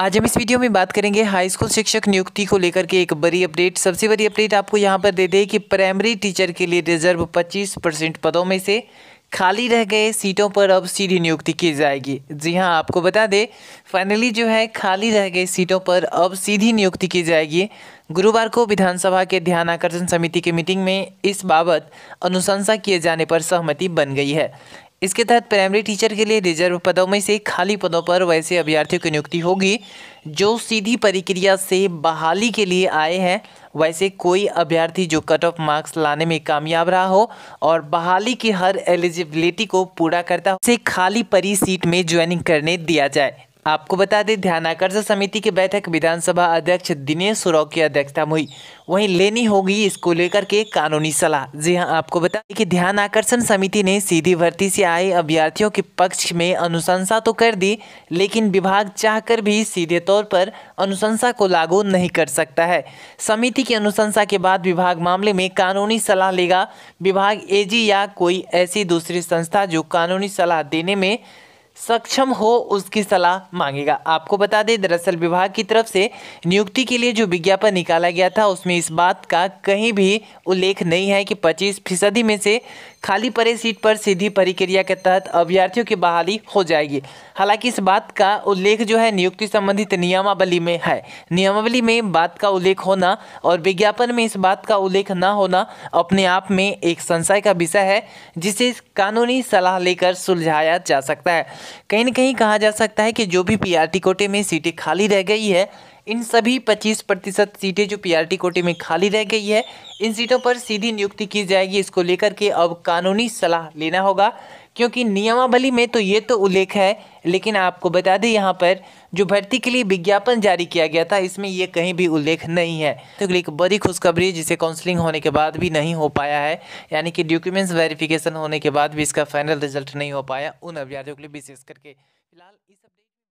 आज हम इस वीडियो में बात करेंगे हाई स्कूल शिक्षक नियुक्ति को लेकर के एक बड़ी अपडेट सबसे बड़ी अपडेट आपको यहाँ पर दे दें कि प्राइमरी टीचर के लिए रिजर्व 25 परसेंट पदों में से खाली रह गए सीटों पर अब सीधी नियुक्ति की जाएगी जी हाँ आपको बता दें फाइनली जो है खाली रह गए सीटों पर अब सीधी नियुक्ति की जाएगी गुरुवार को विधानसभा के ध्यान आकर्षण समिति की मीटिंग में इस बाबत अनुशंसा किए जाने पर सहमति बन गई है इसके तहत प्राइमरी टीचर के लिए रिजर्व पदों में से खाली पदों पर वैसे अभ्यर्थियों की नियुक्ति होगी जो सीधी प्रक्रिया से बहाली के लिए आए हैं वैसे कोई अभ्यर्थी जो कट ऑफ मार्क्स लाने में कामयाब रहा हो और बहाली की हर एलिजिबिलिटी को पूरा करता हो उसे खाली परी सीट में ज्वाइनिंग करने दिया जाए आपको बता दें ध्यान आकर्षण समिति की बैठक विधानसभा अध्यक्ष दिनेश सुराव की अध्यक्षता में हुई वहीं लेनी होगी इसको लेकर के कानूनी सलाह जी हां आपको बता दें कि ध्यान आकर्षण समिति ने सीधी भर्ती से आए अभ्यर्थियों के पक्ष में अनुशंसा तो कर दी लेकिन विभाग चाहकर भी सीधे तौर पर अनुशंसा को लागू नहीं कर सकता है समिति की अनुशंसा के बाद विभाग मामले में कानूनी सलाह लेगा विभाग एजी या कोई ऐसी दूसरी संस्था जो कानूनी सलाह देने में सक्षम हो उसकी सलाह मांगेगा आपको बता दें दरअसल विभाग की तरफ से नियुक्ति के लिए जो विज्ञापन निकाला गया था उसमें इस बात का कहीं भी उल्लेख नहीं है कि पच्चीस फीसदी में से खाली पड़े सीट पर सीधी प्रक्रिया के तहत अभ्यर्थियों की बहाली हो जाएगी हालांकि इस बात का उल्लेख जो है नियुक्ति संबंधित नियमावली में है नियमावली में बात का उल्लेख होना और विज्ञापन में इस बात का उल्लेख न होना अपने आप में एक संशय का विषय है जिसे कानूनी सलाह लेकर सुलझाया जा सकता है कहीं ना कहीं कहा जा सकता है कि जो भी पीआरटी कोटे में सीटें खाली रह गई है इन सभी 25 प्रतिशत सीटें जो पीआरटी कोटे में खाली रह गई है इन सीटों पर सीधी नियुक्ति की जाएगी इसको लेकर के अब कानूनी सलाह लेना होगा क्योंकि नियमावली में तो ये तो उल्लेख है लेकिन आपको बता दें यहाँ पर जो भर्ती के लिए विज्ञापन जारी किया गया था इसमें ये कहीं भी उल्लेख नहीं है तो एक बड़ी खुशखबरी जिसे काउंसलिंग होने के बाद भी नहीं हो पाया है यानी कि डॉक्यूमेंट्स वेरिफिकेशन होने के बाद भी इसका फाइनल रिजल्ट नहीं हो पाया उन अभ्यर्थियों के लिए विशेष करके फिलहाल इस